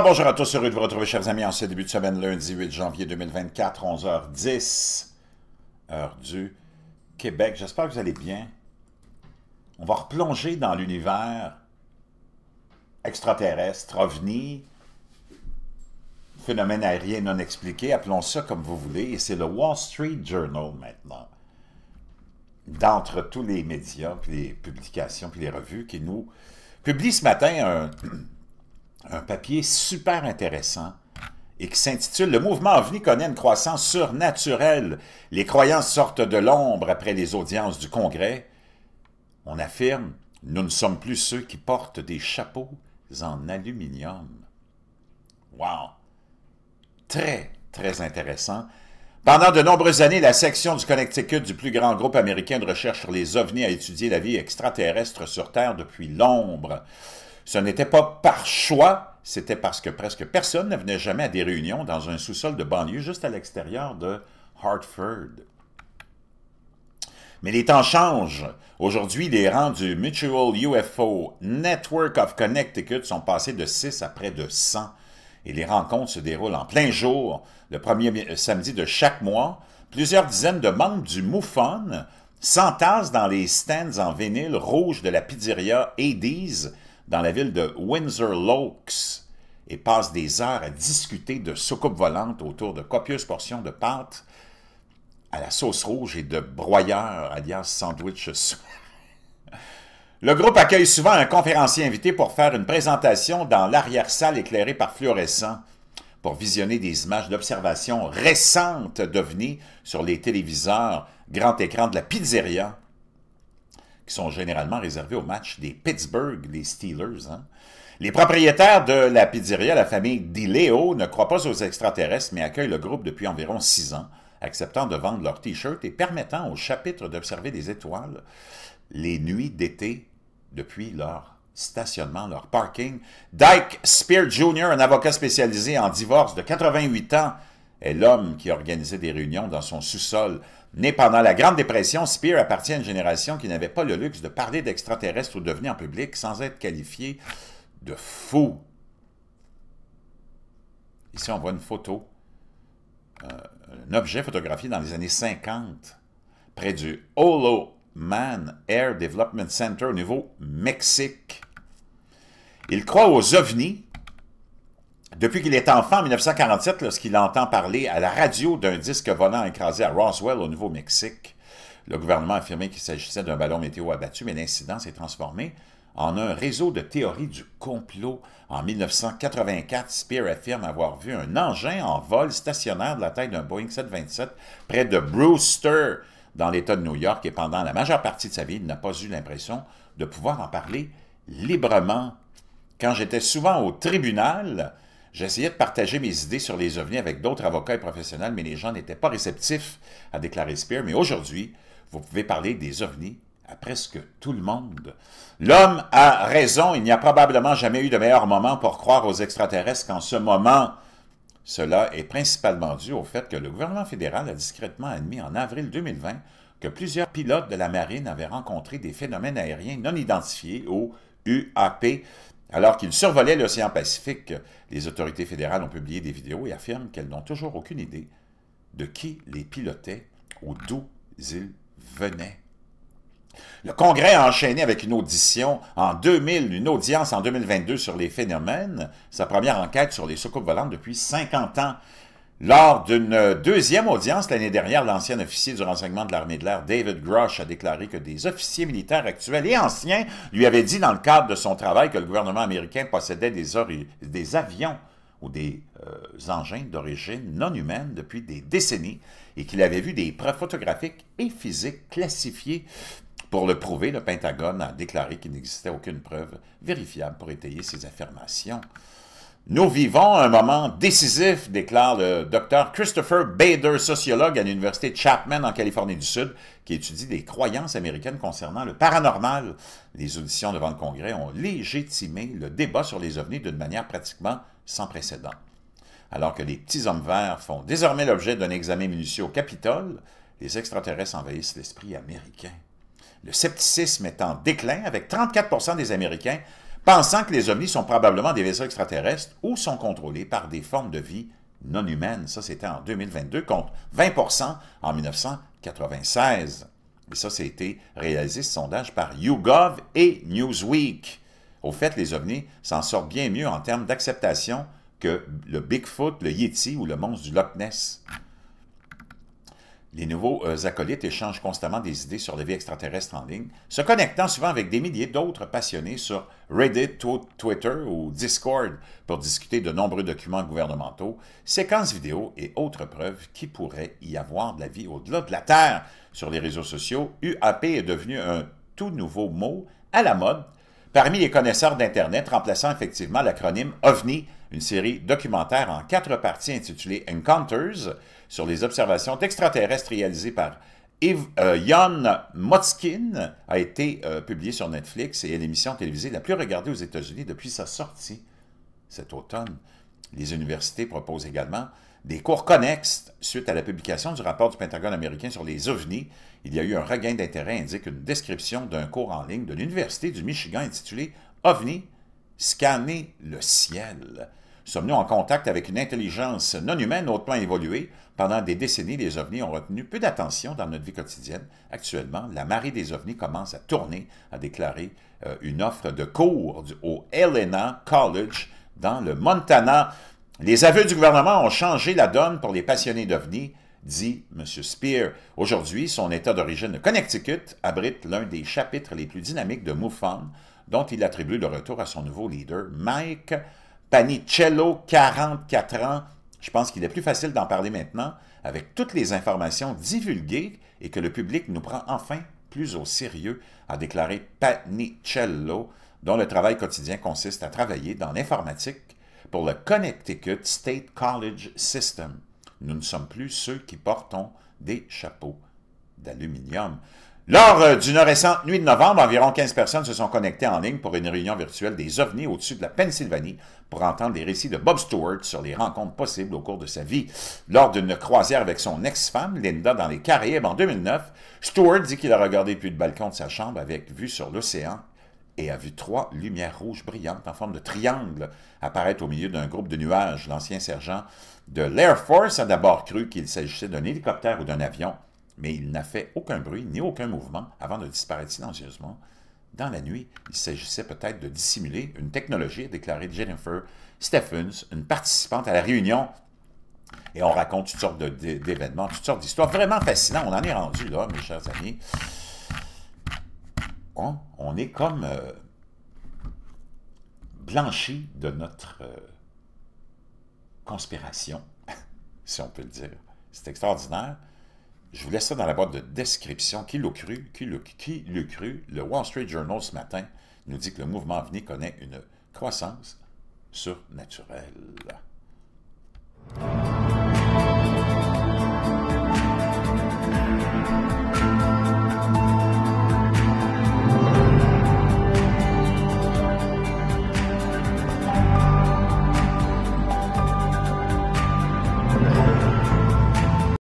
bonjour à tous, heureux de vous retrouver chers amis en ce début de semaine, lundi 8 janvier 2024, 11h10, heure du Québec. J'espère que vous allez bien. On va replonger dans l'univers extraterrestre, ovni, phénomène aérien non expliqué, appelons ça comme vous voulez, et c'est le Wall Street Journal maintenant, d'entre tous les médias, puis les publications, puis les revues, qui nous publient ce matin un... un papier super intéressant et qui s'intitule Le mouvement OVNI connaît une croissance surnaturelle. Les croyances sortent de l'ombre après les audiences du Congrès. On affirme Nous ne sommes plus ceux qui portent des chapeaux en aluminium. Wow! Très, très intéressant. Pendant de nombreuses années, la section du Connecticut du plus grand groupe américain de recherche sur les ovnis a étudié la vie extraterrestre sur Terre depuis l'ombre. Ce n'était pas par choix, c'était parce que presque personne ne venait jamais à des réunions dans un sous-sol de banlieue juste à l'extérieur de Hartford. Mais les temps changent. Aujourd'hui, les rangs du Mutual UFO Network of Connecticut sont passés de 6 à près de 100. Et les rencontres se déroulent en plein jour, le premier euh, samedi de chaque mois. Plusieurs dizaines de membres du MUFON s'entassent dans les stands en vinyle rouge de la pizzeria Hades dans la ville de Windsor Lakes et passe des heures à discuter de soucoupes volantes autour de copieuses portions de pâtes à la sauce rouge et de broyeurs alias sandwich. Le groupe accueille souvent un conférencier invité pour faire une présentation dans l'arrière-salle éclairée par fluorescent pour visionner des images d'observation récentes devenues sur les téléviseurs grand écran de la pizzeria sont généralement réservés aux matchs des Pittsburgh, les Steelers. Hein. Les propriétaires de la pizzeria, la famille DiLeo, ne croient pas aux extraterrestres, mais accueillent le groupe depuis environ six ans, acceptant de vendre leurs t-shirts et permettant au chapitre d'observer des étoiles les nuits d'été depuis leur stationnement, leur parking. Dyke Spear Jr., un avocat spécialisé en divorce de 88 ans, est l'homme qui organisait des réunions dans son sous-sol. Né pendant la Grande Dépression, Spear appartient à une génération qui n'avait pas le luxe de parler d'extraterrestres ou de en public sans être qualifié de fou. Ici, on voit une photo, euh, un objet photographié dans les années 50, près du Holo Man Air Development Center au niveau Mexique. Il croit aux ovnis depuis qu'il est enfant, en 1947, lorsqu'il entend parler à la radio d'un disque volant écrasé à Roswell, au Nouveau-Mexique, le gouvernement a affirmé qu'il s'agissait d'un ballon météo abattu, mais l'incident s'est transformé en un réseau de théories du complot. En 1984, Spear affirme avoir vu un engin en vol stationnaire de la taille d'un Boeing 727 près de Brewster, dans l'État de New York, et pendant la majeure partie de sa vie, il n'a pas eu l'impression de pouvoir en parler librement. Quand j'étais souvent au tribunal, J'essayais de partager mes idées sur les ovnis avec d'autres avocats et professionnels, mais les gens n'étaient pas réceptifs, a déclaré Spear. Mais aujourd'hui, vous pouvez parler des ovnis à presque tout le monde. L'homme a raison, il n'y a probablement jamais eu de meilleur moment pour croire aux extraterrestres qu'en ce moment. Cela est principalement dû au fait que le gouvernement fédéral a discrètement admis en avril 2020 que plusieurs pilotes de la marine avaient rencontré des phénomènes aériens non identifiés au UAP alors qu'ils survolaient l'océan Pacifique, les autorités fédérales ont publié des vidéos et affirment qu'elles n'ont toujours aucune idée de qui les pilotait ou d'où ils venaient. Le Congrès a enchaîné avec une audition en 2000, une audience en 2022 sur les phénomènes, sa première enquête sur les soucoupes volantes depuis 50 ans. Lors d'une deuxième audience l'année dernière, l'ancien officier du renseignement de l'armée de l'air, David Grush, a déclaré que des officiers militaires actuels et anciens lui avaient dit dans le cadre de son travail que le gouvernement américain possédait des, avions ou des euh, engins d'origine non humaine depuis des décennies et qu'il avait vu des preuves photographiques et physiques classifiées. Pour le prouver, le Pentagone a déclaré qu'il n'existait aucune preuve vérifiable pour étayer ses affirmations. Nous vivons un moment décisif, déclare le docteur Christopher Bader, sociologue à l'Université Chapman en Californie du Sud, qui étudie les croyances américaines concernant le paranormal. Les auditions devant le Congrès ont légitimé le débat sur les ovnis d'une manière pratiquement sans précédent. Alors que les petits hommes verts font désormais l'objet d'un examen minutieux au Capitole, les extraterrestres envahissent l'esprit américain. Le scepticisme est en déclin, avec 34 des Américains pensant que les ovnis sont probablement des vaisseaux extraterrestres ou sont contrôlés par des formes de vie non humaines. Ça, c'était en 2022 contre 20 en 1996. Et ça, c'était réalisé ce sondage par YouGov et Newsweek. Au fait, les ovnis s'en sortent bien mieux en termes d'acceptation que le Bigfoot, le Yeti ou le monstre du Loch Ness. Les nouveaux euh, acolytes échangent constamment des idées sur la vie extraterrestre en ligne, se connectant souvent avec des milliers d'autres passionnés sur Reddit, Twitter ou Discord pour discuter de nombreux documents gouvernementaux, séquences vidéo et autres preuves qui pourraient y avoir de la vie au-delà de la Terre. Sur les réseaux sociaux, UAP est devenu un tout nouveau mot à la mode parmi les connaisseurs d'Internet, remplaçant effectivement l'acronyme OVNI, une série documentaire en quatre parties intitulée Encounters sur les observations d'extraterrestres réalisées par Yann euh, Motskin, a été euh, publiée sur Netflix et est l'émission télévisée la plus regardée aux États-Unis depuis sa sortie cet automne. Les universités proposent également des cours connexes suite à la publication du rapport du Pentagone américain sur les ovnis. Il y a eu un regain d'intérêt, indique une description d'un cours en ligne de l'Université du Michigan intitulé OVNI, scanner le ciel. Sommes-nous en contact avec une intelligence non humaine hautement évoluée? Pendant des décennies, les ovnis ont retenu peu d'attention dans notre vie quotidienne. Actuellement, la marée des ovnis commence à tourner, à déclarer euh, une offre de cours au Helena College dans le Montana. Les aveux du gouvernement ont changé la donne pour les passionnés d'OVNI, dit M. Spear. Aujourd'hui, son État d'origine, de Connecticut, abrite l'un des chapitres les plus dynamiques de MUFON, dont il attribue le retour à son nouveau leader, Mike Panicello, 44 ans. Je pense qu'il est plus facile d'en parler maintenant, avec toutes les informations divulguées et que le public nous prend enfin plus au sérieux, a déclaré Panicello, dont le travail quotidien consiste à travailler dans l'informatique pour le Connecticut State College System. Nous ne sommes plus ceux qui portons des chapeaux d'aluminium. Lors euh, d'une récente nuit de novembre, environ 15 personnes se sont connectées en ligne pour une réunion virtuelle des ovnis au-dessus de la Pennsylvanie pour entendre les récits de Bob Stewart sur les rencontres possibles au cours de sa vie. Lors d'une croisière avec son ex-femme, Linda, dans les Caraïbes en 2009, Stewart dit qu'il a regardé depuis le balcon de sa chambre avec vue sur l'océan et a vu trois lumières rouges brillantes en forme de triangle apparaître au milieu d'un groupe de nuages. L'ancien sergent de l'Air Force a d'abord cru qu'il s'agissait d'un hélicoptère ou d'un avion, mais il n'a fait aucun bruit ni aucun mouvement avant de disparaître silencieusement. Dans la nuit, il s'agissait peut-être de dissimuler une technologie, a déclaré Jennifer Stephens, une participante à la réunion. Et on raconte toutes sortes d'événements, toutes sortes d'histoires. Vraiment fascinantes. on en est rendu là, mes chers amis. Hein? on, est comme euh, blanchi de notre euh, conspiration, si on peut le dire. C'est extraordinaire. Je vous laisse ça dans la boîte de description. Qui l'a cru? Qui l'a cru? Le Wall Street Journal ce matin nous dit que le mouvement avenir connaît une croissance surnaturelle.